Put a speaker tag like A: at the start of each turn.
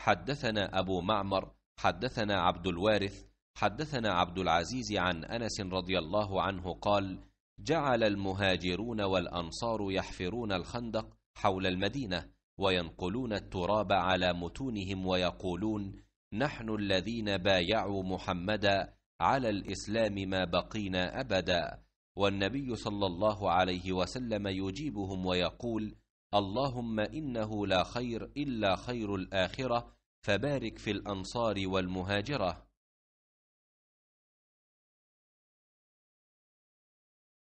A: حدثنا أبو معمر
B: حدثنا عبد الوارث حدثنا عبد العزيز عن أنس رضي الله عنه قال جعل المهاجرون والأنصار يحفرون الخندق حول المدينة وينقلون التراب على متونهم ويقولون نحن الذين بايعوا محمدا على الإسلام ما بقينا أبدا والنبي صلى الله عليه وسلم يجيبهم ويقول اللهم انه لا خير الا خير الاخره فبارك في الانصار
A: والمهاجره